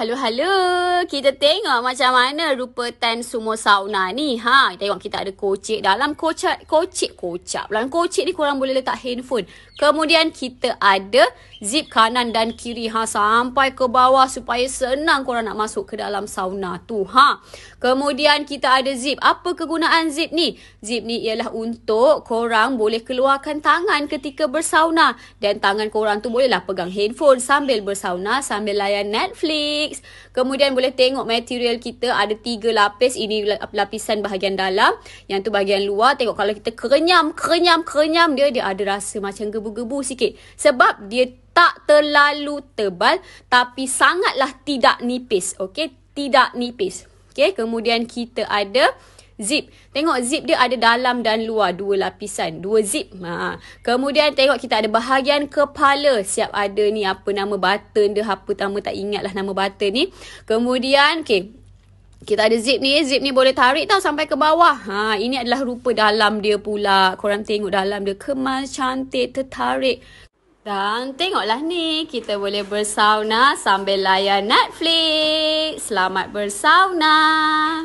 halo, halo. Kita tengok macam mana rupa tan sumo sauna ni. Ha, tengok kita ada kocik dalam kocak, kocik, kocak. Dalam kocik ni korang boleh letak handphone. Kemudian kita ada zip kanan dan kiri ha sampai ke bawah supaya senang korang nak masuk ke dalam sauna tu ha kemudian kita ada zip apa kegunaan zip ni zip ni ialah untuk korang boleh keluarkan tangan ketika bersauna dan tangan korang tu bolehlah pegang handphone sambil bersauna sambil layan Netflix kemudian boleh tengok material kita ada tiga lapis ini lapisan bahagian dalam yang tu bahagian luar tengok kalau kita kerenyam kerenyam kerenyam dia dia ada rasa macam gebu-gebu sikit sebab dia tak terlalu tebal tapi sangatlah tidak nipis. Okey, tidak nipis. Okey, kemudian kita ada zip. Tengok zip dia ada dalam dan luar dua lapisan, dua zip. Ha. Kemudian tengok kita ada bahagian kepala. Siap ada ni apa nama button dia, apa nama tak ingatlah nama button ni. Kemudian okey, kita ada zip ni, zip ni boleh tarik tau sampai ke bawah. Ha, ini adalah rupa dalam dia pula. Korang tengok dalam dia kemas cantik tertarik. Dan tengoklah ni, kita boleh bersauna sambil layan Netflix. Selamat bersauna.